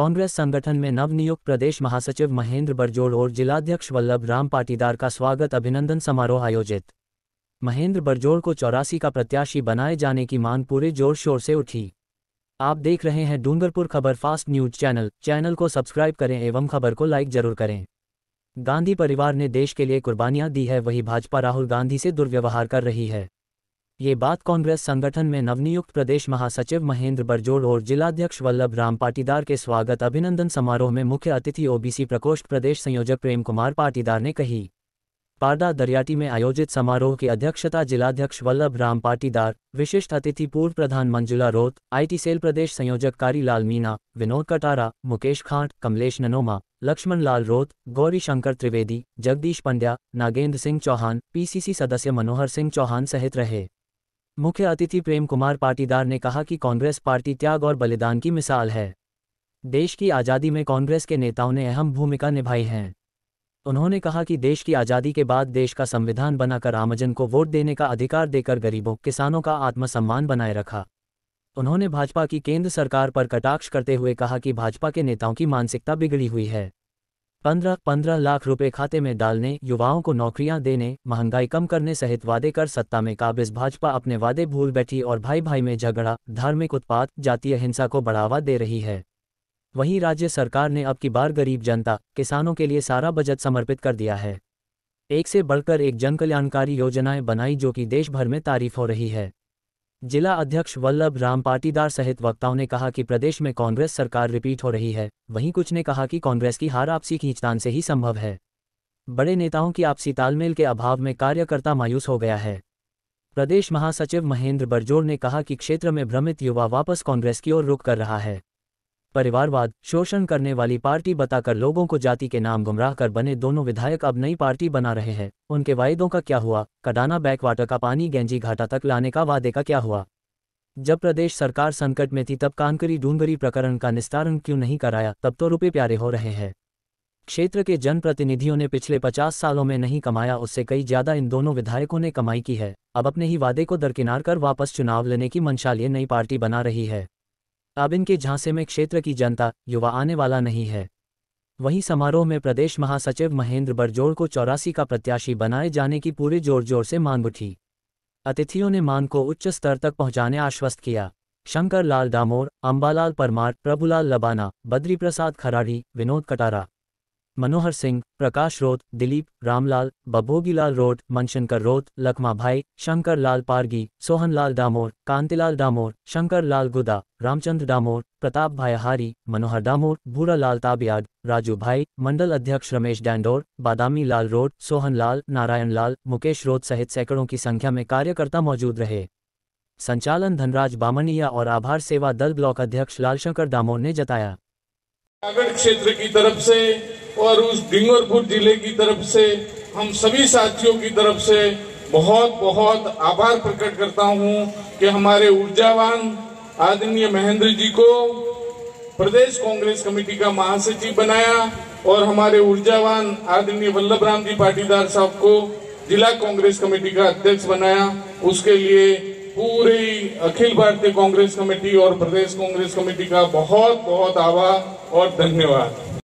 कांग्रेस संगठन में नवनियुक्त प्रदेश महासचिव महेंद्र बरजोड़ और जिलाध्यक्ष वल्लभ राम पाटीदार का स्वागत अभिनंदन समारोह आयोजित महेंद्र बरजोड़ को चौरासी का प्रत्याशी बनाए जाने की मांग पूरे जोर शोर से उठी आप देख रहे हैं Dungarpur Khabar fast news channel channel को सब्सक्राइब करें एवं खबर को लाइक जरूर करें गांधी परिवार ने देश के लिए कुर्बानियां दी है वही भाजपा राहुल गांधी से दुर्व्यवहार कर रही है ये बात कांग्रेस संगठन में नवनियुक्त प्रदेश महासचिव महेंद्र बरजोड़ और जिलाध्यक्ष वल्लभ राम पाटीदार के स्वागत अभिनंदन समारोह में मुख्य अतिथि ओबीसी प्रकोष्ठ प्रदेश संयोजक प्रेम कुमार पाटीदार ने कही पारदा दरियाटी में आयोजित समारोह की अध्यक्षता जिलाध्यक्ष वल्लभ राम पाटीदार विशिष्ट अतिथि पूर्व प्रधान मंजुला रोत आईटी सेल प्रदेश संयोजक कारी लाल मीना विनोद कटारा मुकेश खांट कमलेश ननोमा लक्ष्मण लाल रोत गौरी शंकर त्रिवेदी जगदीश पंड्या नागेंद्र सिंह चौहान पीसीसी सदस्य मनोहर सिंह चौहान सहित रहे मुख्य अतिथि प्रेम कुमार पाटीदार ने कहा कि कांग्रेस पार्टी त्याग और बलिदान की मिसाल है देश की आज़ादी में कांग्रेस के नेताओं ने अहम भूमिका निभाई है उन्होंने कहा कि देश की आज़ादी के बाद देश का संविधान बनाकर आमजन को वोट देने का अधिकार देकर गरीबों किसानों का आत्मसम्मान बनाए रखा उन्होंने भाजपा की केंद्र सरकार पर कटाक्ष करते हुए कहा कि भाजपा के नेताओं की मानसिकता बिगड़ी हुई है पंद्रह पंद्रह लाख रुपए खाते में डालने युवाओं को नौकरियां देने महंगाई कम करने सहित वादे कर सत्ता में काबिज भाजपा अपने वादे भूल बैठी और भाई भाई में झगड़ा धार्मिक उत्पात जातीय हिंसा को बढ़ावा दे रही है वहीं राज्य सरकार ने अब की बार गरीब जनता किसानों के लिए सारा बजट समर्पित कर दिया है एक से बढ़कर एक जन कल्याणकारी योजनाएं बनाई जो कि देशभर में तारीफ हो रही है जिला अध्यक्ष वल्लभ राम पाटीदार सहित वक्ताओं ने कहा कि प्रदेश में कांग्रेस सरकार रिपीट हो रही है वहीं कुछ ने कहा कि कांग्रेस की हार आपसी खींचतान से ही संभव है बड़े नेताओं की आपसी तालमेल के अभाव में कार्यकर्ता मायूस हो गया है प्रदेश महासचिव महेंद्र बरजोर ने कहा कि क्षेत्र में भ्रमित युवा वापस कांग्रेस की ओर रुख कर रहा है परिवारवाद शोषण करने वाली पार्टी बताकर लोगों को जाति के नाम गुमराह कर बने दोनों विधायक अब नई पार्टी बना रहे हैं उनके वायदों का क्या हुआ कडाना बैकवाटर का पानी गेंजी घाटा तक लाने का वादे का क्या हुआ जब प्रदेश सरकार संकट में थी तब कानकरी डूंगरी प्रकरण का निस्तारण क्यों नहीं कराया तब तो रुपये प्यारे हो रहे हैं क्षेत्र के जनप्रतिनिधियों ने पिछले पचास सालों में नहीं कमाया उससे कई ज्यादा इन दोनों विधायकों ने कमाई की है अब अपने ही वादे को दरकिनार कर वापस चुनाव लेने की मंशा लिए नई पार्टी बना रही है काबिन के झांसे में क्षेत्र की जनता युवा आने वाला नहीं है वहीं समारोह में प्रदेश महासचिव महेंद्र बरजोड़ को चौरासी का प्रत्याशी बनाए जाने की पूरे जोर जोर से मांग उठी अतिथियों ने मांग को उच्च स्तर तक पहुंचाने आश्वस्त किया शंकर लाल डामोर अम्बालाल परमार प्रभुलाल लबाना बद्री प्रसाद खराड़ी विनोद कटारा मनोहर सिंह प्रकाश रोत दिलीप रामलाल बभोगीलाल रोत मनशंकर रोत लखमा भाई शंकर लाल पारगी सोहनलाल दामोर कांतिलाल दामोर शंकर लाल गुदा रामचंद्र दामोर प्रताप भाई हारी मनोहर दामोर भूरा लाल ताबियाड राजू भाई मंडल अध्यक्ष रमेश डैंडोर बादामी लाल रोड सोहन लाल नारायण लाल मुकेश रोत सहित सैकड़ों की संख्या में कार्यकर्ता मौजूद रहे संचालन धनराज बामनिया और आभार सेवा दल ब्लॉक अध्यक्ष लालशंकर दामोर ने जताया रागढ़ क्षेत्र की तरफ से और उस डिंगरपुर जिले की तरफ से हम सभी साथियों की तरफ से बहुत बहुत आभार प्रकट करता हूं कि हमारे ऊर्जावान आदरणीय महेंद्र जी को प्रदेश कांग्रेस कमेटी का महासचिव बनाया और हमारे ऊर्जावान आदरणीय वल्लभ राम जी पाटीदार साहब को जिला कांग्रेस कमेटी का अध्यक्ष बनाया उसके लिए पूरी अखिल भारतीय कांग्रेस कमेटी और प्रदेश कांग्रेस कमेटी का बहुत बहुत आभार और धन्यवाद